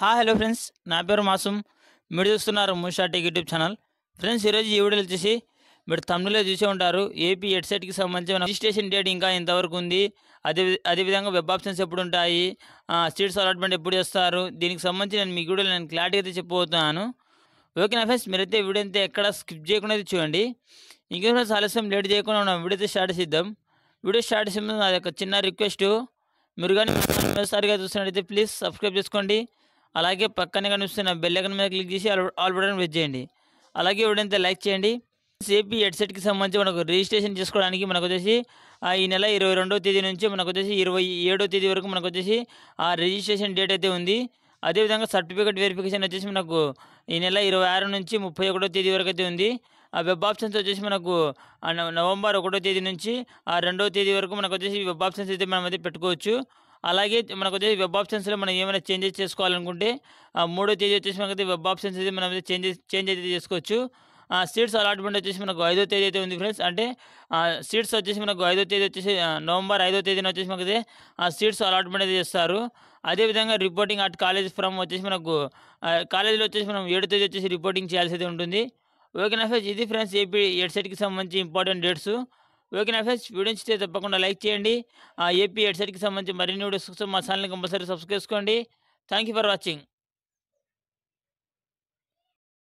హా hello friends నా పేరు మాసం మీరు చూస్తున్నారు మూషాటిక్ యూట్యూబ్ ఛానల్ ఫ్రెండ్స్ ఈరోజు ఈ వీడియోలు చూసి మీరు తమిళలో చూసే ఉంటారు ఏపీ హెడ్సెట్కి సంబంధించిన రిజిస్ట్రేషన్ డేట్ ఇంకా ఇంతవరకు ఉంది అదే అదేవిధంగా వెబ్ ఆప్షన్స్ ఎప్పుడు ఉంటాయి సీట్స్ అలాట్మెంట్ ఎప్పుడు చేస్తారు దీనికి సంబంధించి నేను మీ వీడియోలో నేను క్లారిటీ అయితే చెప్పబోతున్నాను ఓకే నా ఫ్రెండ్స్ మీరైతే వీడియో అయితే ఎక్కడ స్కిప్ చేయకుండా చూడండి ఇంకే ఫ్రెండ్స్ ఆలస్యం లేట్ చేయకుండా మనం వీడియో అయితే స్టార్ట్ చేద్దాం వీడియో స్టార్ట్ ముందు నాది ఒక చిన్న రిక్వెస్ట్ మీరు కానీ మొదటిసారిగా చూసినట్టయితే ప్లీజ్ సబ్స్క్రైబ్ చేసుకోండి అలాగే పక్కనే కనిపిస్తున్న బెల్లకన్ మీద క్లిక్ చేసి ఆల్ బటన్ ప్రెస్ చేయండి అలాగే ఎవడైతే లైక్ చేయండి సేపీ హెడ్సెట్కి సంబంధించి మనకు రిజిస్ట్రేషన్ చేసుకోవడానికి మనకు వచ్చేసి ఈ నెల ఇరవై రెండవ తేదీ నుంచి మనకు వచ్చేసి ఇరవై ఏడో తేదీ వరకు మనకు వచ్చేసి ఆ రిజిస్ట్రేషన్ డేట్ అయితే ఉంది అదేవిధంగా సర్టిఫికేట్ వెరిఫికేషన్ వచ్చేసి మనకు ఈ నెల ఇరవై ఆరు నుంచి ముప్పై ఒకటో తేదీ వరకు అయితే ఉంది ఆ వెబ్ ఆప్షన్స్ వచ్చేసి మనకు నవంబర్ ఒకటో తేదీ నుంచి ఆ రెండవ తేదీ వరకు మనకు వచ్చేసి వెబ్ ఆప్షన్స్ అయితే మనం అయితే పెట్టుకోవచ్చు అలాగే మనకు వచ్చేసి వెబ్ ఆప్షన్స్లో మనం ఏమైనా చేంజెస్ చేసుకోవాలనుకుంటే మూడో తేదీ వచ్చేసి మనకైతే వెబ్ ఆప్షన్స్ అయితే మనం చేంజెస్ చేంజ్ అయితే చేసుకోవచ్చు సీట్స్ అలాట్మెంట్ వచ్చేసి మనకు ఐదో తేదీ అయితే ఉంది ఫ్రెండ్స్ అంటే సీట్స్ వచ్చేసి మనకు ఐదో తేదీ వచ్చేసి నవంబర్ ఐదో తేదీన వచ్చేసి మనకు సీట్స్ అలాట్మెంట్ అయితే చేస్తారు అదేవిధంగా రిపోర్టింగ్ అట్ కాలేజ్ ఫ్రమ్ వచ్చేసి మనకు కాలేజీలో వచ్చేసి మనం ఏడో తేదీ వచ్చేసి రిపోర్టింగ్ చేయాల్సి అయితే ఉంటుంది నా ఫ్రెండ్స్ ఇది ఫ్రెండ్స్ ఏపీ హెడ్సెట్కి సంబంధించి ఇంపార్టెంట్ డేట్స్ నా ఫ్రెండ్స్ వీడియో నచ్చితే తప్పకుండా లైక్ చేయండి ఏపీ హెడ్సెట్కి సంబంధించి మరిన్ని వీడియోస్ కోసం మా ఛానల్ని కంపల్సరీ సబ్స్క్రైబ్ చేసుకోండి థ్యాంక్ ఫర్ వాచింగ్